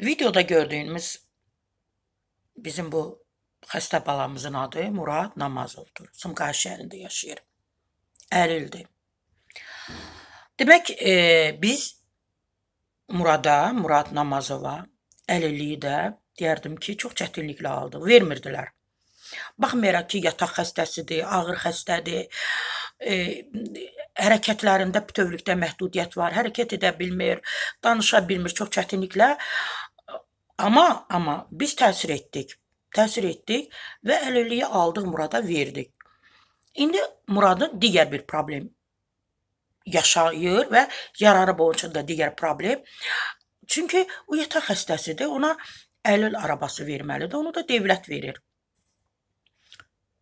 Videoda gördüyünüz bizim bu xəstə balamızın adı Murad Namazovdur. Sumqayıt şəhərində yaşayır. Ərildir. Demək, e, biz Murada, Murad Namazova əlilliyi də deyərdim ki, çox çətinliklə aldı. Vermirdilər. Baxmayaraq ki, yataq xəstəsidir, ağır xəstədir. E, hərəkətlərində bütövlükdə məhdudiyyət var. Hərəkət edə bilmir, danışa bilmir çox çətinliklə. Amma, amma biz təsir etdik. Təsir etdik və əlilliyi aldıq Murada verdik. İndi Muradın digər bir problem yaşayır və yararı boyunca da digər problem. Çünki o yataq xəstəsidir. Ona əlil arabası verməlidir. Onu da dövlət verir.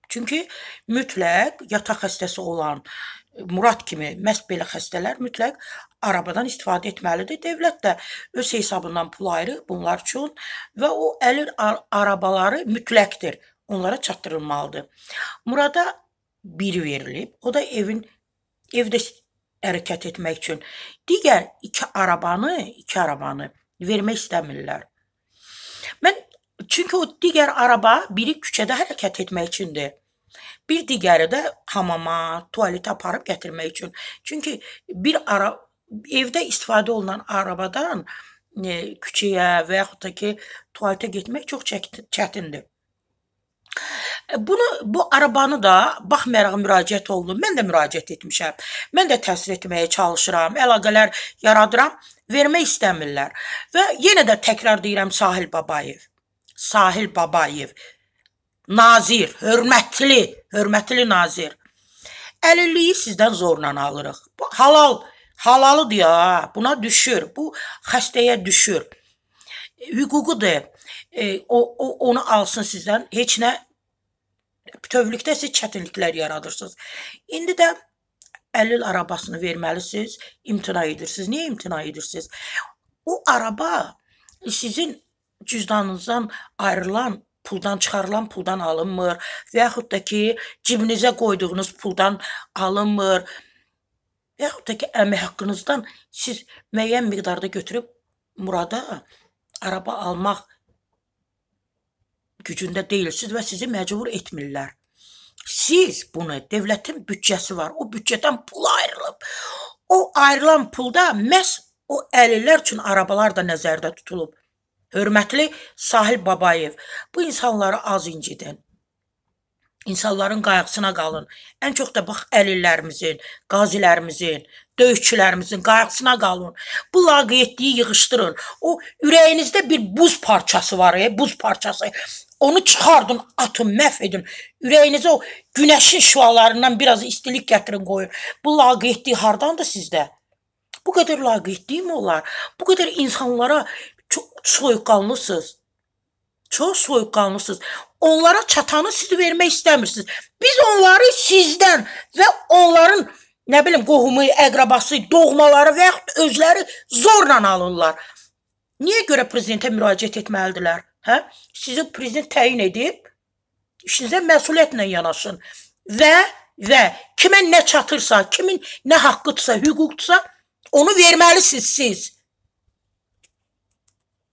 Çünki mütləq yataq xəstəsi olan Murad kimi məhz belə xəstələr mütləq arabadan istifadə etməlidir. Dövlət də öz hesabından pul ayırır bunlar üçün və o əlir arabaları mütləqdir. Onlara çatdırılmalıdır. Murada biri verilib. O da evin evdə hərəkət etmək üçün. Digər iki arabanı, iki arabanı vermək istəmirlər. Mən çünki o digər araba biri küçədə hərəkət etmək üçündür bir digəri də hamama, tualetə aparıb gətirmək üçün. Çünki bir ara evdə istifadə olunan arabadan e, küçəyə və yaxud da ki, tualetə getmək çox çətindir. E, bunu bu arabanı da baxmayaraq müraciət olunub. Mən də müraciət etmişəm. Mən də təsir etməyə çalışıram, əlaqələr yaradıram, vermək istəmirlər. Və yenə də təkrar deyirəm Sahil Babayev. Sahil Babayev nazir, hörmətli, hörmətli nazir. Əlilliyi sizdən zorla alırıq. Bu halal, halalıdır ya. Buna düşür. Bu xəstəyə düşür. Hüququdur. E, o, o onu alsın sizdən. Heç nə bütövlükdə siz çətinliklər yaradırsınız. İndi də əlil arabasını verməlisiniz, imtina edirsiniz. Niyə imtina edirsiniz? O araba sizin cüzdanınızdan ayrılan puldan çıxarılan puldan alınmır və yaxud da ki, cibinizə qoyduğunuz puldan alınmır. Və yaxud da ki, əmək haqqınızdan siz müəyyən miqdarda götürüb murada araba almaq gücündə deyilsiniz və sizi məcbur etmirlər. Siz bunu, dövlətin büdcəsi var, o büdcədən pul ayrılıb. O ayrılan pulda məhz o əlillər üçün arabalar da nəzərdə tutulub. Hörmətli Sahil Babayev, bu insanları az incidin. İnsanların qayğısına qalın. Ən çox da bax əlillərimizin, qazilərimizin, döyüşçülərimizin qayğısına qalın. Bu laqeydliyi yığışdırın. O ürəyinizdə bir buz parçası var, e, buz parçası. Onu çıxardın, atın, məhv edin. Ürəyinizə o günəşin şüalarından biraz istilik gətirin, qoyun. Bu laqeydlik hardandır sizdə? Bu qədər laqeydlik mi olar? Bu qədər insanlara soyuqqanlısınız. Çox soyuqqanlısınız. Onlara çatanı siz vermək istəmirsiniz. Biz onları sizdən və onların nə bilim qohumu, əqrabası, doğmaları və yaxud özləri zorla alırlar. Niyə görə prezidentə müraciət etməlidirlər? Hə? Sizi prezident təyin edib, işinizə məsuliyyətlə yanaşın və və kimə nə çatırsa, kimin nə haqqıdsa, hüquqdursa, onu verməlisiniz siz.